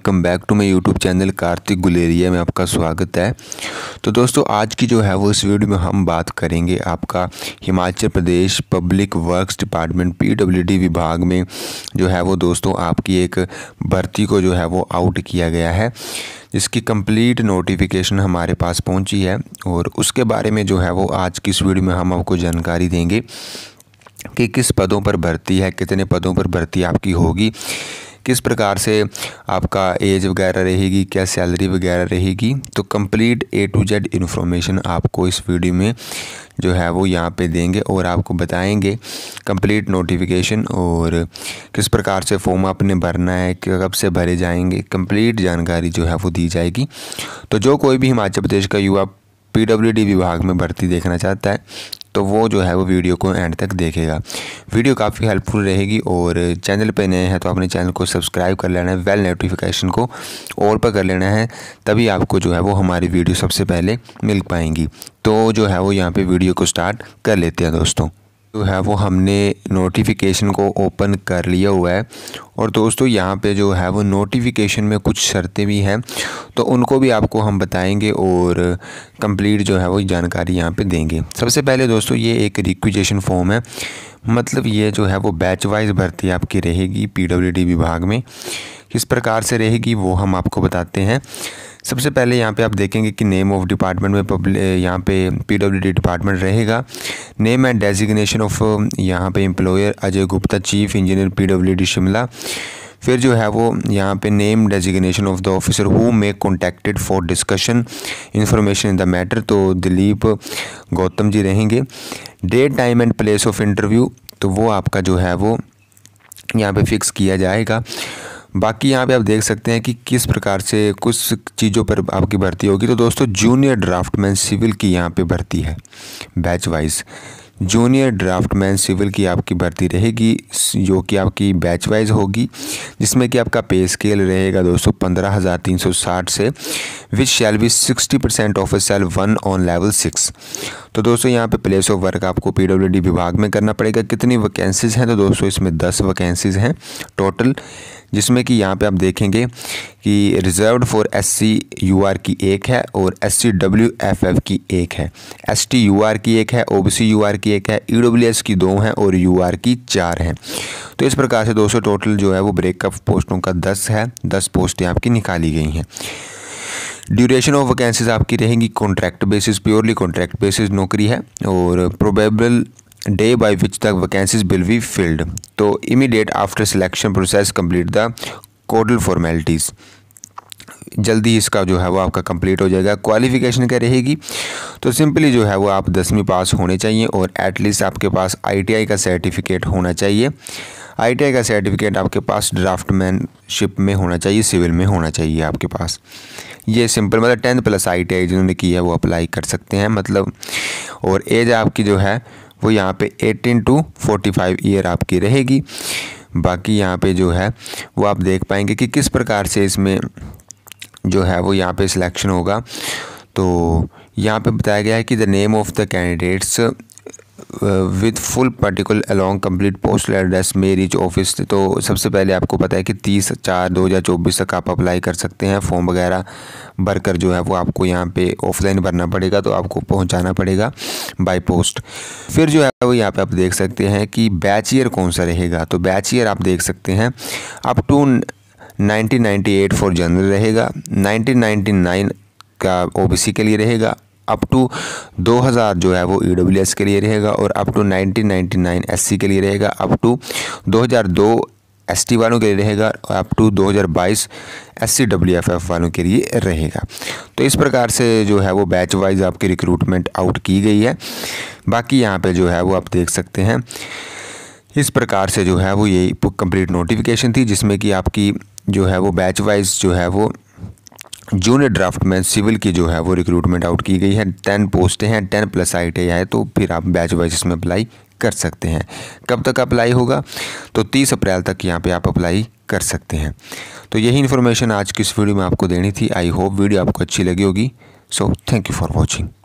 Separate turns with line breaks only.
welcome back to my YouTube channel Kartik Guleria में आपका स्वागत है तो दोस्तों आज की जो है वो इस वीडियो में हम बात करेंगे आपका Himachal Pradesh public works department P विभाग में जो है वो दोस्तों आपकी एक भर्ती को जो है वो आउट किया गया है जिसकी कंप्लीट नोटिफिकेशन हमारे पास पहुंची है और उसके बारे में जो है वो आज की इस वीडियो में हम आपको जानकारी देंगे कि किस पदों पर भर्ती है कितने पदों पर भर्ती आपकी होगी किस प्रकार से आपका एज वगैरह रहेगी क्या सैलरी वगैरह रहेगी तो complete A to Z information आपको इस वीडियो में जो है वो यहाँ पे देंगे और आपको बताएंगे कंप्लीट नोटिफिकेशन और किस प्रकार से फॉर्म आपने भरना है कब से भरे जाएंगे कंप्लीट जानकारी जो है वो दी जाएगी तो जो कोई भी हिमाचल प्रदेश का युवा पीडब्ल्यूडी विभाग में भर्ती देखना चाहता है तो वो जो है वो वीडियो को एंड तक देखेगा वीडियो काफ़ी हेल्पफुल रहेगी और चैनल पे नए हैं तो अपने चैनल को सब्सक्राइब कर लेना है वेल नोटिफिकेशन को और पर कर लेना है तभी आपको जो है वो हमारी वीडियो सबसे पहले मिल पाएंगी तो जो है वो यहाँ पे वीडियो को स्टार्ट कर लेते हैं दोस्तों जो है वो हमने नोटिफिकेशन को ओपन कर लिया हुआ है और दोस्तों यहाँ पे जो है वो नोटिफिकेशन में कुछ शर्तें भी हैं तो उनको भी आपको हम बताएंगे और कंप्लीट जो है वो जानकारी यहाँ पे देंगे सबसे पहले दोस्तों ये एक रिक्विजेशन फॉर्म है मतलब ये जो है वो बैच वाइज भर्ती आपकी रहेगी पी विभाग में किस प्रकार से रहेगी वो हम आपको बताते हैं सबसे पहले यहाँ पे आप देखेंगे कि नेम ऑफ डिपार्टमेंट में पब्लिक यहाँ पे पीडब्ल्यूडी डिपार्टमेंट रहेगा नेम एंड डेजिग्नेशन ऑफ यहाँ पे employer Ajay Gupta chief engineer PWD Shimla फिर जो है वो यहाँ पे name designation of the officer who may contacted for discussion information in the matter तो दिलीप गौतम जी रहेंगे date time and place of interview तो वो आपका जो है वो यहाँ पे फिक्स किया जाएगा बाकी यहाँ पे आप देख सकते हैं कि किस प्रकार से कुछ चीज़ों पर आपकी भर्ती होगी तो दोस्तों जूनियर ड्राफ्टमैन सिविल की यहाँ पे भर्ती है batch wise junior draftsman civil की आपकी भर्ती रहेगी जो कि आपकी बैच वाइज होगी जिसमें कि आपका पे स्केल रहेगा दोस्तों पंद्रह हज़ार तीन सौ साठ से which shall be sixty percent of cell one on level six तो दोस्तों यहाँ पे प्लेस ऑफ वर्क आपको पी डब्ल्यू डी विभाग में करना पड़ेगा कितनी वैकेंसीज़ हैं तो दोस्तों इसमें दस वैकेंसीज़ हैं टोटल जिसमें कि यहाँ पे आप देखेंगे कि reserve for S C U R की एक है और S C W F F की एक है एस टी यू आर की एक है O B C U R की की एक है ई e की दो हैं और यू की चार हैं तो इस प्रकार से दोस्तों टोटल जो है वो ब्रेकअप पोस्टों का दस है दस पोस्टें आपकी निकाली गई हैं ड्यूरेशन ऑफ वैकेंसीज आपकी रहेंगी contract basis purely contract basis नौकरी है और प्रोबेबल डे बाई विच तक वैकेंसीज विल बी फिल्ड तो immediate after selection process complete the codal formalities जल्दी इसका जो है वो आपका कंप्लीट हो जाएगा क्वालिफिकेशन क्या रहेगी तो सिंपली जो है वो आप दसवीं पास होने चाहिए और एटलीस्ट आपके पास आई का सर्टिफिकेट होना चाहिए आई का सर्टिफिकेट आपके पास ड्राफ्टमैनशिप में होना चाहिए सिविल में होना चाहिए आपके पास ये सिंपल मतलब टेंथ प्लस आई जिन्होंने की है वो अप्लाई कर सकते हैं मतलब और एज आपकी जो है वो यहाँ पे एटीन टू फाइव ईयर आपकी रहेगी बाकी यहाँ पे जो है वो आप देख पाएंगे कि किस प्रकार से इसमें जो है वो यहाँ पे सिलेक्शन होगा तो यहाँ पे बताया गया है कि the name of the candidates with full particular along complete postal address मेरी जो ऑफिस तो सबसे पहले आपको पता है कि तीस चार दो हज़ार चौबीस तक आप अप्लाई कर सकते हैं फॉर्म वगैरह भरकर जो है वो आपको यहाँ पे ऑफलाइन भरना पड़ेगा तो आपको पहुँचाना पड़ेगा बाई पोस्ट फिर जो है वो यहाँ पे आप देख सकते हैं कि बैच ईयर कौन सा रहेगा तो बैच ईयर आप देख सकते हैं up to eight for general रहेगा नाइन का ओ के लिए रहेगा अप टू 2000 जो है वो ई e के लिए रहेगा और अप टू 1999 एससी के लिए रहेगा अप टू 2002 एसटी वालों के लिए रहेगा और अप टू 2022 एससी डब्ल्यूएफएफ वालों के लिए रहेगा तो इस प्रकार से जो है वो बैच वाइज आपकी रिक्रूटमेंट आउट की गई है बाकी यहाँ पे जो है वो आप देख सकते हैं इस प्रकार से जो है वो ये कंप्लीट नोटिफिकेशन थी जिसमें कि आपकी जो है वो बैच वाइज जो है वो जूनियर ड्राफ्ट में सिविल की जो है वो रिक्रूटमेंट आउट की गई है टेन पोस्टें हैं टेन प्लस आई है तो फिर आप बैच वाइज इसमें अप्लाई कर सकते हैं कब तक अप्लाई होगा तो 30 अप्रैल तक यहाँ पे आप अप्लाई कर सकते हैं तो यही इन्फॉर्मेशन आज की इस वीडियो में आपको देनी थी आई होप वीडियो आपको अच्छी लगी होगी so thank you for watching